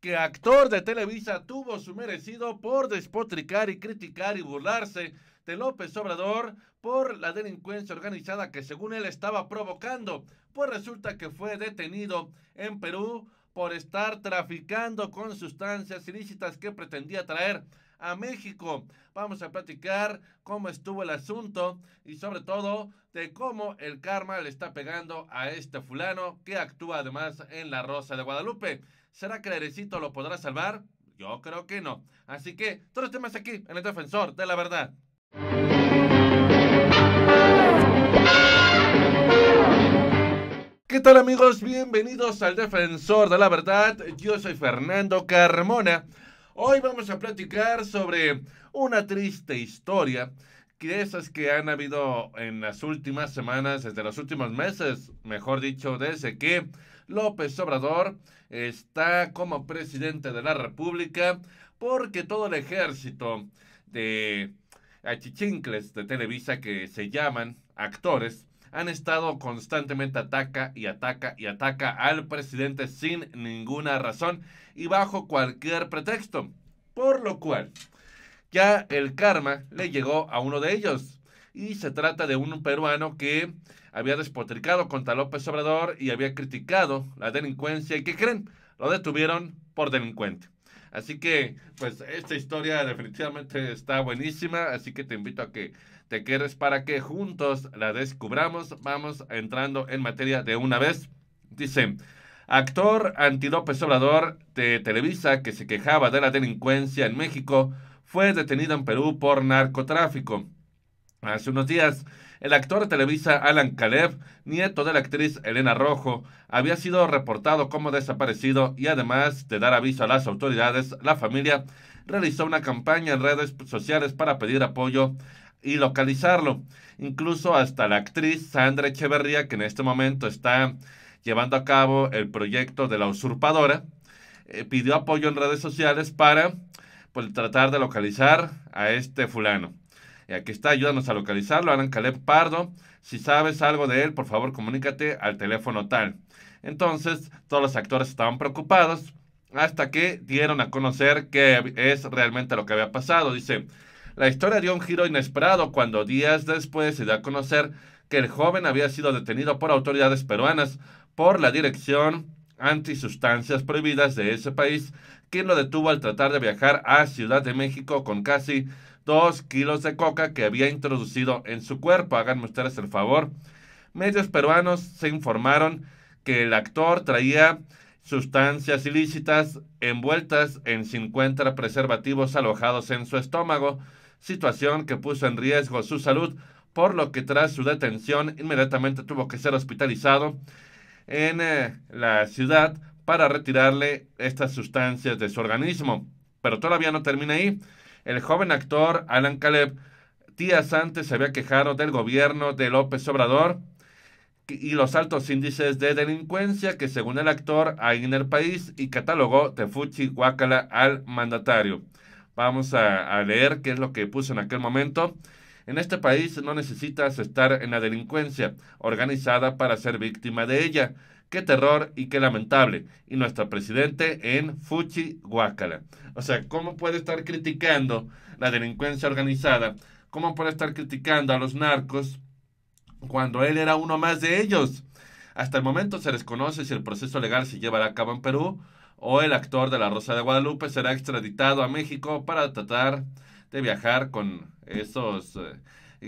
que actor de Televisa tuvo su merecido por despotricar y criticar y burlarse de López Obrador por la delincuencia organizada que según él estaba provocando, pues resulta que fue detenido en Perú por estar traficando con sustancias ilícitas que pretendía traer a México. Vamos a platicar cómo estuvo el asunto y sobre todo de cómo el karma le está pegando a este fulano que actúa además en La Rosa de Guadalupe. ¿Será que el lo podrá salvar? Yo creo que no. Así que todos los temas aquí en el defensor de la verdad. ¿Qué tal amigos? Bienvenidos al Defensor de la Verdad. Yo soy Fernando Carmona. Hoy vamos a platicar sobre una triste historia que esas que han habido en las últimas semanas, desde los últimos meses, mejor dicho, desde que López Obrador está como presidente de la República porque todo el ejército de achichincles de Televisa que se llaman actores han estado constantemente ataca y ataca y ataca al presidente sin ninguna razón y bajo cualquier pretexto. Por lo cual, ya el karma le llegó a uno de ellos, y se trata de un peruano que había despotricado contra López Obrador y había criticado la delincuencia y que creen, lo detuvieron por delincuente. Así que, pues, esta historia definitivamente está buenísima, así que te invito a que te quedes para que juntos la descubramos. Vamos entrando en materia de una vez. Dice, actor anti López Obrador de Televisa que se quejaba de la delincuencia en México, fue detenido en Perú por narcotráfico. Hace unos días, el actor de Televisa Alan Caleb, nieto de la actriz Elena Rojo, había sido reportado como desaparecido y además de dar aviso a las autoridades, la familia realizó una campaña en redes sociales para pedir apoyo y localizarlo. Incluso hasta la actriz Sandra Echeverría, que en este momento está llevando a cabo el proyecto de la usurpadora, eh, pidió apoyo en redes sociales para pues, tratar de localizar a este fulano. Y aquí está, ayúdanos a localizarlo, Alan Caleb Pardo. Si sabes algo de él, por favor, comunícate al teléfono tal. Entonces, todos los actores estaban preocupados hasta que dieron a conocer qué es realmente lo que había pasado. Dice, la historia dio un giro inesperado cuando días después se dio a conocer que el joven había sido detenido por autoridades peruanas por la Dirección Antisustancias Prohibidas de ese país, quien lo detuvo al tratar de viajar a Ciudad de México con casi dos kilos de coca que había introducido en su cuerpo. Háganme ustedes el favor. Medios peruanos se informaron que el actor traía sustancias ilícitas envueltas en 50 preservativos alojados en su estómago, situación que puso en riesgo su salud, por lo que tras su detención inmediatamente tuvo que ser hospitalizado en eh, la ciudad para retirarle estas sustancias de su organismo. Pero todavía no termina ahí. El joven actor Alan Caleb días antes se había quejado del gobierno de López Obrador y los altos índices de delincuencia que según el actor hay en el país y catalogó de Fuchi al mandatario. Vamos a, a, leer qué es lo que puso en aquel momento. En este país no necesitas estar en la delincuencia organizada para ser víctima de ella. Qué terror y qué lamentable. Y nuestro presidente en Fuchi Huáscara. O sea, ¿cómo puede estar criticando la delincuencia organizada? ¿Cómo puede estar criticando a los narcos cuando él era uno más de ellos? Hasta el momento se desconoce si el proceso legal se llevará a cabo en Perú o el actor de La Rosa de Guadalupe será extraditado a México para tratar de viajar con esos... Eh,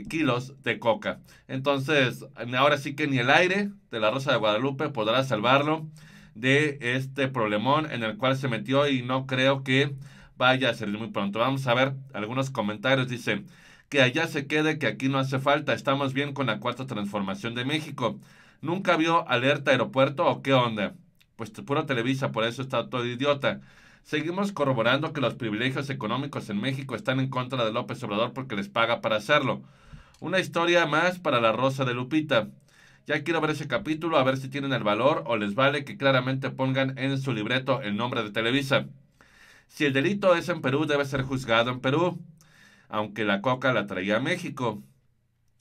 kilos de coca. Entonces, ahora sí que ni el aire de la Rosa de Guadalupe podrá salvarlo de este problemón en el cual se metió y no creo que vaya a salir muy pronto. Vamos a ver algunos comentarios. Dice que allá se quede, que aquí no hace falta. Estamos bien con la cuarta transformación de México. ¿Nunca vio alerta aeropuerto o qué onda? Pues puro Televisa, por eso está todo idiota. Seguimos corroborando que los privilegios económicos en México están en contra de López Obrador porque les paga para hacerlo. Una historia más para la Rosa de Lupita. Ya quiero ver ese capítulo, a ver si tienen el valor o les vale que claramente pongan en su libreto el nombre de Televisa. Si el delito es en Perú, debe ser juzgado en Perú, aunque la coca la traía a México.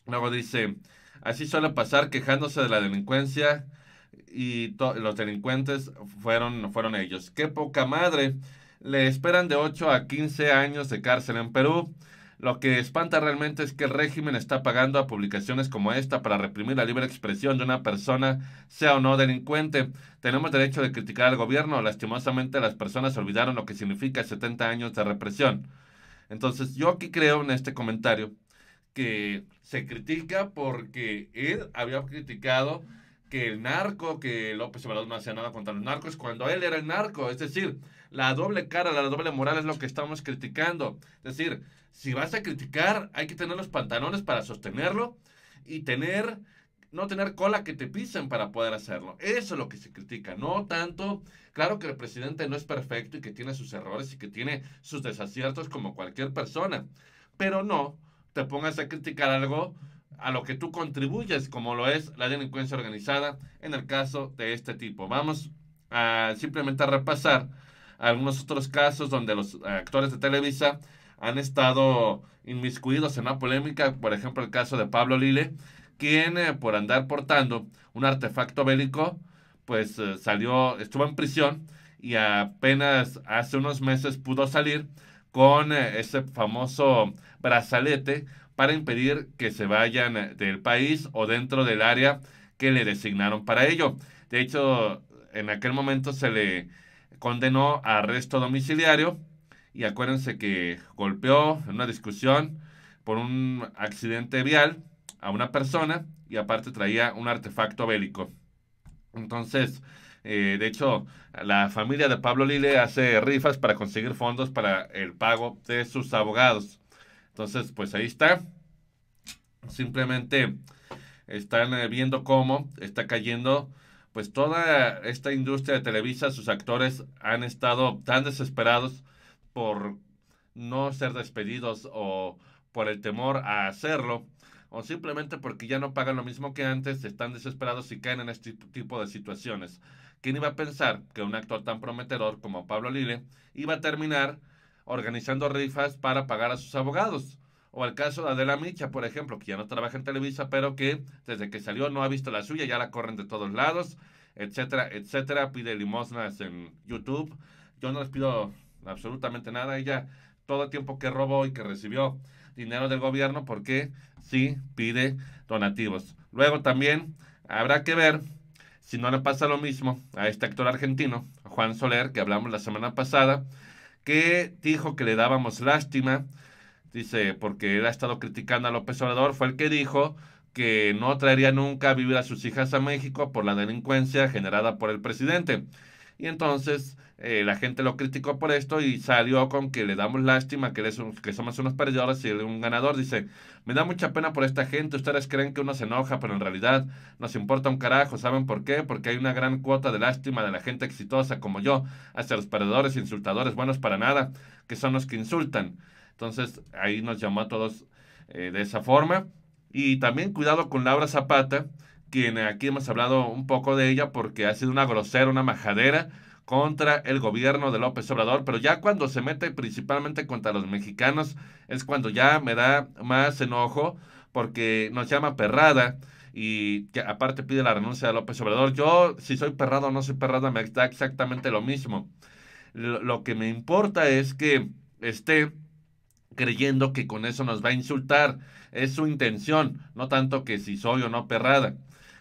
Luego dice, así suele pasar quejándose de la delincuencia y los delincuentes fueron, fueron ellos. ¡Qué poca madre! Le esperan de 8 a 15 años de cárcel en Perú. Lo que espanta realmente es que el régimen está pagando a publicaciones como esta para reprimir la libre expresión de una persona, sea o no delincuente. Tenemos derecho de criticar al gobierno. Lastimosamente las personas olvidaron lo que significa 70 años de represión. Entonces yo aquí creo en este comentario que se critica porque él había criticado que el narco, que López Obrador no hacía nada contra los narcos cuando él era el narco. Es decir, la doble cara, la doble moral es lo que estamos criticando. Es decir, si vas a criticar, hay que tener los pantalones para sostenerlo y tener no tener cola que te pisen para poder hacerlo. Eso es lo que se critica, no tanto, claro que el presidente no es perfecto y que tiene sus errores y que tiene sus desaciertos como cualquier persona, pero no te pongas a criticar algo a lo que tú contribuyes, como lo es la delincuencia organizada en el caso de este tipo. Vamos a simplemente a repasar algunos otros casos donde los actores de Televisa han estado inmiscuidos en una polémica, por ejemplo el caso de Pablo Lille, quien eh, por andar portando un artefacto bélico, pues eh, salió, estuvo en prisión y apenas hace unos meses pudo salir con eh, ese famoso brazalete para impedir que se vayan eh, del país o dentro del área que le designaron para ello. De hecho, en aquel momento se le condenó a arresto domiciliario y acuérdense que golpeó en una discusión por un accidente vial a una persona y aparte traía un artefacto bélico. Entonces, eh, de hecho, la familia de Pablo Lille hace rifas para conseguir fondos para el pago de sus abogados. Entonces, pues ahí está. Simplemente están eh, viendo cómo está cayendo pues toda esta industria de Televisa, sus actores han estado tan desesperados por no ser despedidos o por el temor a hacerlo o simplemente porque ya no pagan lo mismo que antes, están desesperados y caen en este tipo de situaciones. ¿Quién iba a pensar que un actor tan prometedor como Pablo Lille iba a terminar organizando rifas para pagar a sus abogados. O el caso de Adela Micha, por ejemplo, que ya no trabaja en Televisa, pero que desde que salió no ha visto la suya, ya la corren de todos lados, etcétera, etcétera. Pide limosnas en YouTube. Yo no les pido absolutamente nada. Ella todo el tiempo que robó y que recibió dinero del gobierno porque sí pide donativos. Luego también habrá que ver si no le pasa lo mismo a este actor argentino, Juan Soler, que hablamos la semana pasada, que dijo que le dábamos lástima, dice, porque él ha estado criticando a López Obrador, fue el que dijo que no traería nunca a vivir a sus hijas a México por la delincuencia generada por el presidente. Y entonces eh, la gente lo criticó por esto y salió con que le damos lástima, que, que somos unos perdedores y un ganador. Dice, me da mucha pena por esta gente, ustedes creen que uno se enoja, pero en realidad nos importa un carajo, ¿saben por qué? Porque hay una gran cuota de lástima de la gente exitosa como yo, hacia los perdedores, e insultadores, buenos para nada, que son los que insultan. Entonces ahí nos llamó a todos eh, de esa forma. Y también cuidado con Laura Zapata, quien aquí hemos hablado un poco de ella porque ha sido una grosera, una majadera contra el gobierno de López Obrador, pero ya cuando se mete principalmente contra los mexicanos es cuando ya me da más enojo porque nos llama perrada y aparte pide la renuncia de López Obrador. Yo, si soy perrada o no soy perrada, me da exactamente lo mismo. lo que me importa es que esté creyendo que con eso nos va a insultar. Es su intención, no tanto que si soy o no perrada.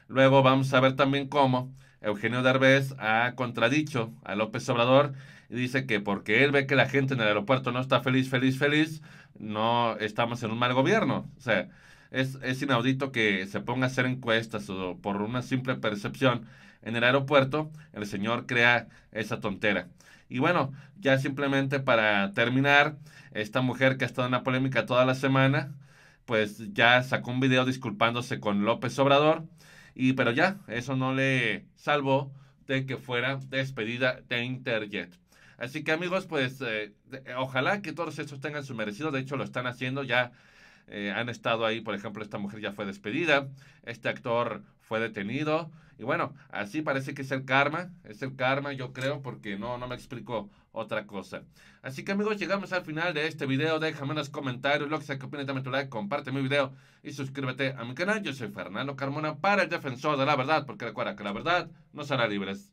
Luego vamos a ver también cómo Eugenio Derbez ha contradicho a López Obrador y dice que porque él ve que la gente en el aeropuerto no está feliz, feliz, feliz, no estamos en un mal gobierno. O sea, es, es inaudito que se ponga a hacer encuestas o por una simple percepción en el aeropuerto, el señor crea esa tontera. Y bueno, ya simplemente para terminar, esta mujer que ha estado en la polémica toda la semana, pues ya sacó un video disculpándose con López Obrador. Y, pero ya, eso no le salvó de que fuera despedida de Interjet. Así que amigos, pues eh, eh, ojalá que todos estos tengan su merecido. De hecho, lo están haciendo ya. Eh, han estado ahí, por ejemplo, esta mujer ya fue despedida, este actor fue detenido, y bueno, así parece que es el karma, es el karma yo creo porque no, no me explico otra cosa. Así que amigos, llegamos al final de este video, déjame en los comentarios lo que sea que opinen. dame tu like, comparte mi video y suscríbete a mi canal. Yo soy Fernando Carmona para el Defensor de la Verdad, porque recuerda que la verdad nos hará libres.